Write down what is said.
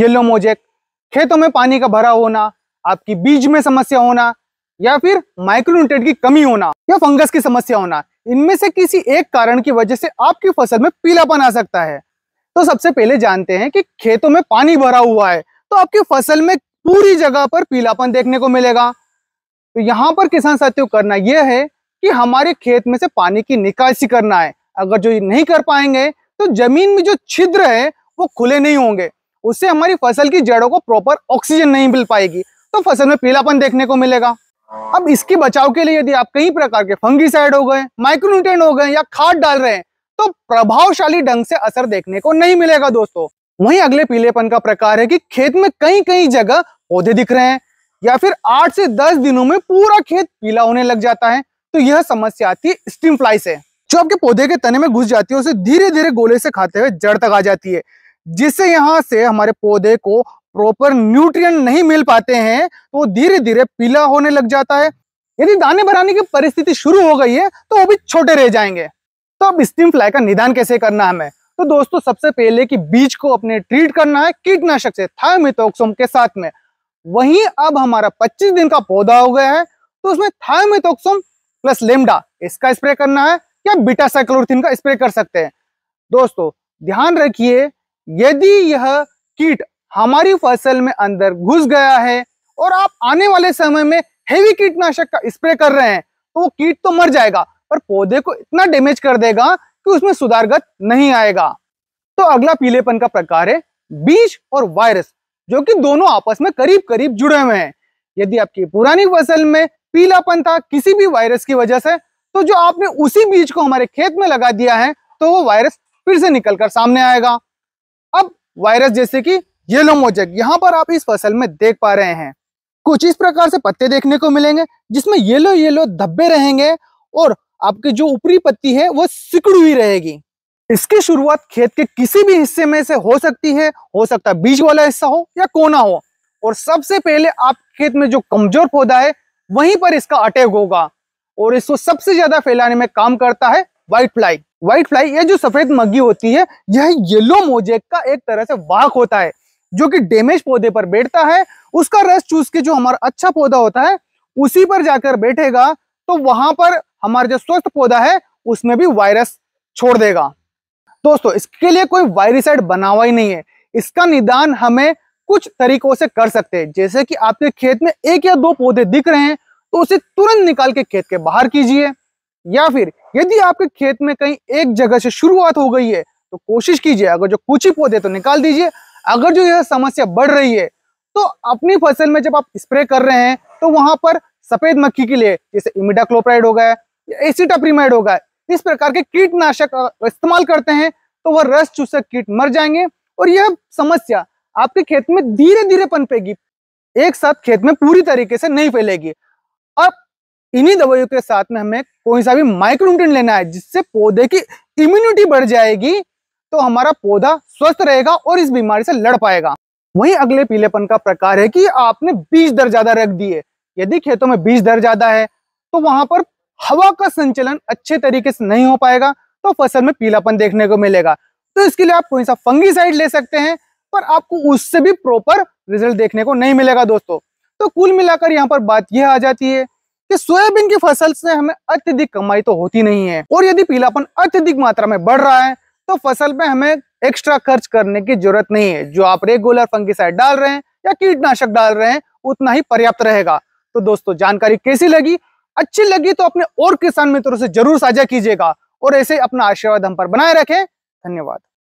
yellow mosaic खेतों में पानी का भरा होना आपकी बीज में समस्या होना या फिर माइक्रोन्यूट्रेट की कमी होना या फंगस की समस्या होना इनमें से किसी एक कारण की वजह से आपकी फसल में पीलापन आ सकता है तो सबसे पहले जानते हैं कि खेतों में पानी भरा हुआ है तो आपकी फसल में पूरी जगह पर पीलापन देखने को मिलेगा तो यहाँ पर किसान साथियों करना यह है कि हमारे खेत में से पानी की निकासी करना है अगर जो ये नहीं कर पाएंगे तो जमीन में जो छिद्र है वो खुले नहीं होंगे उससे हमारी फसल की जड़ों को प्रॉपर ऑक्सीजन नहीं मिल पाएगी तो फसल में पीलापन देखने को मिलेगा अब इसके बचाव के लिए यदि आप कई प्रकार के फंगीसाइड हो गए माइक्रोन्यूट्रेन हो गए या खाद डाल रहे हैं तो प्रभावशाली ढंग से असर देखने को नहीं मिलेगा दोस्तों वहीं अगले पीलेपन का प्रकार है कि खेत में कई कई जगह पौधे दिख रहे हैं या फिर आठ से दस दिनों में पूरा खेत पीला होने लग जाता है तो यह समस्या आती है स्टीम फ्लाई से जो आपके पौधे के तने में घुस जाती है उसे धीरे धीरे गोले से खाते हुए जड़ तक आ जाती है जिससे यहाँ से हमारे पौधे को प्रॉपर न्यूट्रिएंट नहीं मिल पाते हैं तो धीरे धीरे पीला होने लग जाता है यदि दाने बनाने की परिस्थिति शुरू हो गई है तो वो भी छोटे रह जाएंगे तो अब स्टीम फ्लाई का निदान कैसे करना है हमें तो दोस्तों सबसे पहले कि बीज को अपने ट्रीट करना है कीटनाशक से थायमिथोक्सोम के साथ में वहीं अब हमारा 25 दिन का पौधा हो गया है तो उसमें थायमिथोक्सोम प्लस लेमडा इसका स्प्रे करना है या बीटा साइक्लोथिन का स्प्रे कर सकते हैं दोस्तों ध्यान रखिए यदि यह कीट हमारी फसल में अंदर घुस गया है और आप आने वाले समय में हेवी कीटनाशक का स्प्रे कर रहे हैं तो वो कीट तो मर जाएगा पर पौधे को इतना डैमेज कर देगा कि उसमें सुधारगत नहीं आएगा तो अगला पीलेपन का प्रकार है बीज और वायरस जो कि दोनों आपस में करीब करीब जुड़े हुए हैं यदि आपकी पुरानी फसल में पीलापन था किसी भी वायरस की वजह से तो जो आपने उसी बीज को हमारे खेत में लगा दिया है तो वो वायरस फिर से निकलकर सामने आएगा अब वायरस जैसे कि येलो मोजेक यहाँ पर आप इस फसल में देख पा रहे हैं कुछ इस प्रकार से पत्ते देखने को मिलेंगे जिसमें येलो येलो धब्बे रहेंगे और आपकी जो ऊपरी पत्ती है वो सिकुड़ हुई रहेगी इसकी शुरुआत खेत के किसी भी हिस्से में से हो सकती है हो सकता है बीज वाला हिस्सा हो या कोना हो और सबसे पहले आप खेत में जो कमजोर पौधा है वहीं पर इसका अटैक होगा और इसको सबसे ज्यादा फैलाने में काम करता है व्हाइट फ्लाई व्हाइट फ्लाई या जो सफेद मग्गी होती है यह येलो मोजेक का एक तरह से वाक होता है जो कि डेमेज पौधे पर बैठता है उसका रस चूस के जो हमारा अच्छा पौधा होता है उसी पर जाकर बैठेगा तो वहां पर हमारा जो स्वस्थ पौधा है उसमें भी वायरस छोड़ देगा दोस्तों इसके लिए कोई वायरसाइड बना हुआ ही नहीं है इसका निदान हमें कुछ तरीकों से कर सकते हैं जैसे कि आपके खेत में एक या दो पौधे दिख रहे हैं तो उसे तुरंत निकाल के खेत के बाहर कीजिए या फिर यदि आपके खेत में कहीं एक जगह से शुरुआत हो गई है तो कोशिश कीजिए अगर जो कुछ ही पौधे तो निकाल दीजिए अगर जो यह समस्या बढ़ रही है तो अपनी फसल में जब आप स्प्रे कर रहे हैं तो वहां पर सफेद मक्खी के लिए जैसे इमिडाक्लोप्राइड हो गया एसिटाप्रीमाइड हो गया इस प्रकार के कीटनाशक इस्तेमाल करते हैं तो वह रस चूसक कीट मर जाएंगे और यह समस्या आपके खेत में धीरे धीरे पनपेगी एक साथ खेत में पूरी तरीके से नहीं फैलेगी अब इन्हीं दवाइयों के साथ में हमें कोई सा भी माइक्रोन्यूट्रन लेना है जिससे पौधे की इम्यूनिटी बढ़ जाएगी तो हमारा पौधा स्वस्थ रहेगा और इस बीमारी से लड़ पाएगा वहीं अगले पीलेपन का प्रकार है कि आपने बीज दर ज्यादा रख दिए यदि खेतों में बीज दर ज्यादा है तो वहां पर हवा का संचलन अच्छे तरीके से नहीं हो पाएगा तो फसल में पीलापन देखने को मिलेगा तो इसके लिए आप कोई सा फंगीसाइड ले सकते हैं पर आपको उससे भी प्रॉपर रिजल्ट देखने को नहीं मिलेगा दोस्तों तो कुल मिलाकर यहाँ पर बात यह आ जाती है कि सोयाबीन की फसल से हमें अत्यधिक कमाई तो होती नहीं है और यदि पीलापन अत्यधिक मात्रा में बढ़ रहा है तो फसल में हमें एक्स्ट्रा खर्च करने की जरूरत नहीं है जो आप रेगुलर फंगिसाइड डाल रहे हैं या कीटनाशक डाल रहे हैं उतना ही पर्याप्त रहेगा तो दोस्तों जानकारी कैसी लगी अच्छी लगी तो अपने और किसान मित्रों से जरूर साझा कीजिएगा और ऐसे अपना आशीर्वाद हम पर बनाए रखें धन्यवाद